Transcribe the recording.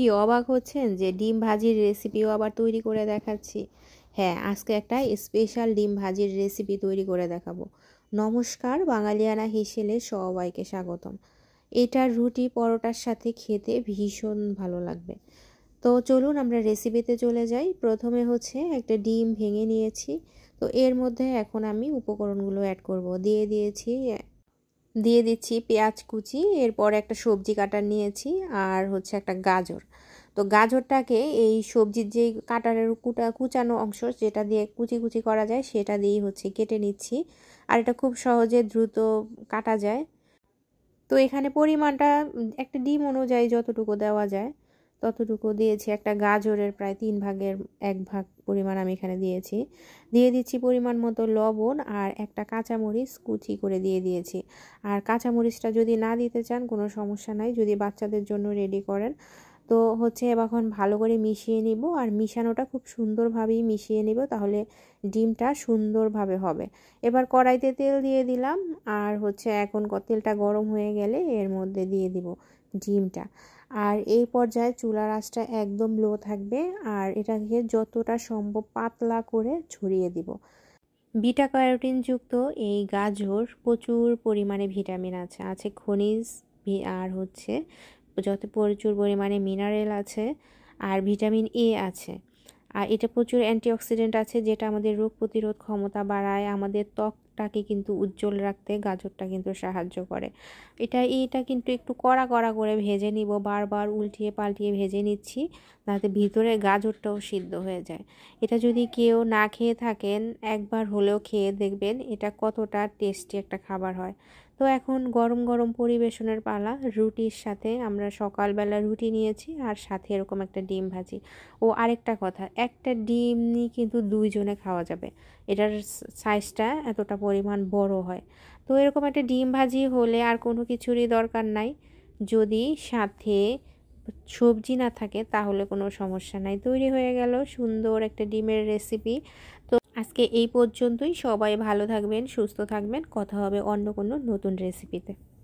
কি অবাক হচ্ছেন যে ডিম ভাজির রেসিপিও আবার তৈরি করে দেখাচ্ছি হ্যাঁ আজকে একটা স্পেশাল ডিম ভাজির রেসিপি তৈরি করে দেখাবো নমস্কার বাঙালিয়ানা হিসেলে সবাইকে স্বাগতম এটা রুটি পরোটার সাথে খেতে ভীষণ ভালো লাগবে তো চলুন আমরা রেসিপিতে চলে যাই প্রথমে হচ্ছে একটা ডিম ভেঙে নিয়েছি তো এর মধ্যে এখন আমি উপকরণগুলো অ্যাড করব দিয়ে দিয়েছি দিয়ে দিচ্ছি পেঁয়াজ কুচি এরপর একটা সবজি কাটার নিয়েছি আর হচ্ছে একটা গাজর তো গাজরটাকে এই সবজির যে কাটারের কুটা কুচানো অংশ যেটা দিয়ে কুচি কুচি করা যায় সেটা দিয়েই হচ্ছে কেটে নিচ্ছি আর এটা খুব সহজে দ্রুত কাটা যায় তো এখানে পরিমাণটা একটা ডিম অনুযায়ী যতটুকু দেওয়া যায় ততটুকু দিয়েছি একটা গাজরের প্রায় তিন ভাগের এক ভাগ পরিমাণ আমি এখানে দিয়েছি দিয়ে দিচ্ছি পরিমাণ মতো লবণ আর একটা কাঁচামরিচ কুচি করে দিয়ে দিয়েছি আর কাঁচামরিচটা যদি না দিতে চান কোনো সমস্যা নাই যদি বাচ্চাদের জন্য রেডি করেন তো হচ্ছে এখন ভালো করে মিশিয়ে নিব আর মিশানোটা খুব সুন্দরভাবেই মিশিয়ে নিব তাহলে ডিমটা সুন্দরভাবে হবে এবার কড়াইতে তেল দিয়ে দিলাম আর হচ্ছে এখন তেলটা গরম হয়ে গেলে এর মধ্যে দিয়ে দিব ডিমটা আর এই পর্যায়ে চুলার আঁচটা একদম লো থাকবে আর এটাকে যতটা সম্ভব পাতলা করে ছড়িয়ে দিব বিটা ক্যারোটিনযুক্ত এই গাজর প্রচুর পরিমাণে ভিটামিন আছে আছে খনিজ আর হচ্ছে যত প্রচুর পরিমাণে মিনারেল আছে আর ভিটামিন এ আছে আর এটা প্রচুর অ্যান্টিঅক্সিডেন্ট আছে যেটা আমাদের রোগ প্রতিরোধ ক্ষমতা বাড়ায় আমাদের ত্বকটাকে কিন্তু উজ্জ্বল রাখতে গাজরটা কিন্তু সাহায্য করে এটা এটা কিন্তু একটু কড়া কড়া করে ভেজে নিব বারবার উল্টিয়ে পাল্টিয়ে ভেজে নিচ্ছি যাতে ভিতরে গাজরটাও সিদ্ধ হয়ে যায় এটা যদি কেউ না খেয়ে থাকেন একবার হলেও খেয়ে দেখবেন এটা কতটা টেস্টি একটা খাবার হয় তো এখন গরম গরম পরিবেশনের পালা রুটির সাথে আমরা সকালবেলা রুটি নিয়েছি আর সাথে এরকম একটা ডিম ভাজি ও আরেকটা কথা একটা ডিম নিয়ে কিন্তু দুইজনে খাওয়া যাবে এটার সাইজটা এতটা পরিমাণ বড় হয় তো এরকম একটা ডিম ভাজি হলে আর কোনো কিছুরই দরকার নাই যদি সাথে সবজি না থাকে তাহলে কোনো সমস্যা নাই তৈরি হয়ে গেল সুন্দর একটা ডিমের রেসিপি তো আজকে এই পর্যন্তই সবাই ভালো থাকবেন সুস্থ থাকবেন কথা হবে অন্য কোনো নতুন রেসিপিতে